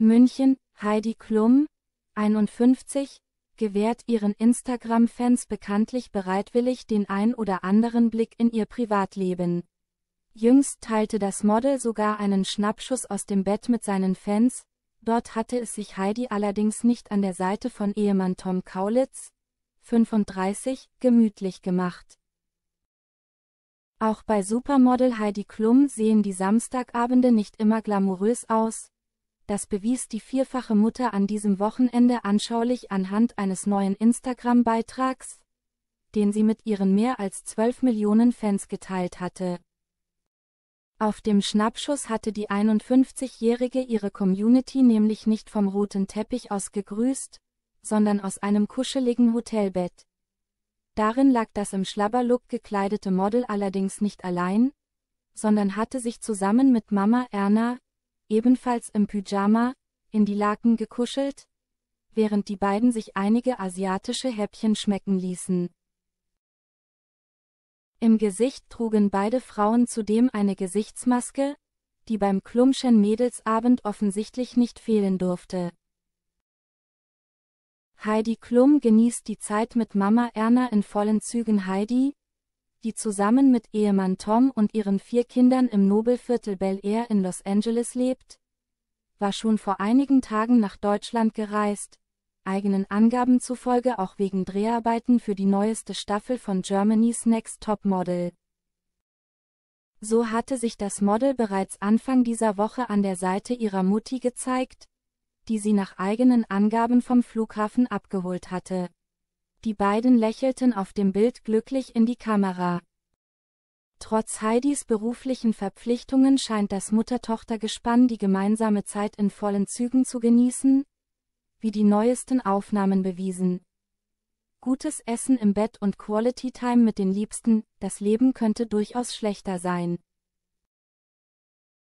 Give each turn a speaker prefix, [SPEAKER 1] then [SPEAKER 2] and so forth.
[SPEAKER 1] München, Heidi Klum, 51, gewährt ihren Instagram-Fans bekanntlich bereitwillig den ein oder anderen Blick in ihr Privatleben. Jüngst teilte das Model sogar einen Schnappschuss aus dem Bett mit seinen Fans, dort hatte es sich Heidi allerdings nicht an der Seite von Ehemann Tom Kaulitz, 35, gemütlich gemacht. Auch bei Supermodel Heidi Klum sehen die Samstagabende nicht immer glamourös aus, das bewies die vierfache Mutter an diesem Wochenende anschaulich anhand eines neuen Instagram-Beitrags, den sie mit ihren mehr als 12 Millionen Fans geteilt hatte. Auf dem Schnappschuss hatte die 51-Jährige ihre Community nämlich nicht vom roten Teppich aus gegrüßt, sondern aus einem kuscheligen Hotelbett. Darin lag das im Schlabberlook gekleidete Model allerdings nicht allein, sondern hatte sich zusammen mit Mama Erna, ebenfalls im Pyjama, in die Laken gekuschelt, während die beiden sich einige asiatische Häppchen schmecken ließen. Im Gesicht trugen beide Frauen zudem eine Gesichtsmaske, die beim Klumschen Mädelsabend offensichtlich nicht fehlen durfte. Heidi Klum genießt die Zeit mit Mama Erna in vollen Zügen Heidi, die zusammen mit Ehemann Tom und ihren vier Kindern im Nobelviertel Bel Air in Los Angeles lebt, war schon vor einigen Tagen nach Deutschland gereist, eigenen Angaben zufolge auch wegen Dreharbeiten für die neueste Staffel von Germany's Next Top Model. So hatte sich das Model bereits Anfang dieser Woche an der Seite ihrer Mutti gezeigt, die sie nach eigenen Angaben vom Flughafen abgeholt hatte die beiden lächelten auf dem Bild glücklich in die Kamera. Trotz Heidis beruflichen Verpflichtungen scheint das Mutter-Tochter-Gespann die gemeinsame Zeit in vollen Zügen zu genießen, wie die neuesten Aufnahmen bewiesen. Gutes Essen im Bett und Quality Time mit den Liebsten, das Leben könnte durchaus schlechter sein.